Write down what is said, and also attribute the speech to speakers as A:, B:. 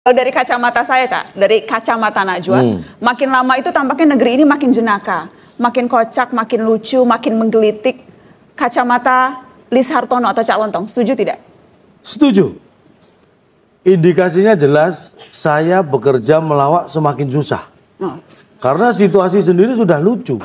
A: Kalau oh, dari kacamata saya, Cak, dari kacamata Najwa, hmm. makin lama itu tampaknya negeri ini makin jenaka, makin kocak, makin lucu, makin menggelitik. Kacamata Lis Hartono atau Cak Lontong, setuju tidak?
B: Setuju. Indikasinya jelas, saya bekerja melawak semakin susah. Oh. Karena situasi sendiri sudah lucu.